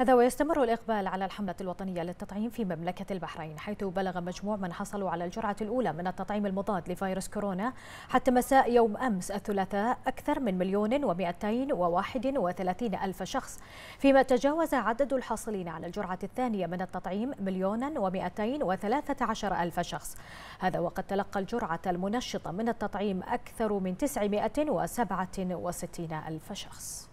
هذا ويستمر الإقبال على الحملة الوطنية للتطعيم في مملكة البحرين حيث بلغ مجموع من حصلوا على الجرعة الأولى من التطعيم المضاد لفيروس كورونا حتى مساء يوم أمس الثلاثاء أكثر من مليون ومئتين وواحد وثلاثين ألف شخص فيما تجاوز عدد الحاصلين على الجرعة الثانية من التطعيم مليونا ومئتين وثلاثة عشر ألف شخص هذا وقد تلقى الجرعة المنشطة من التطعيم أكثر من وستين ألف شخص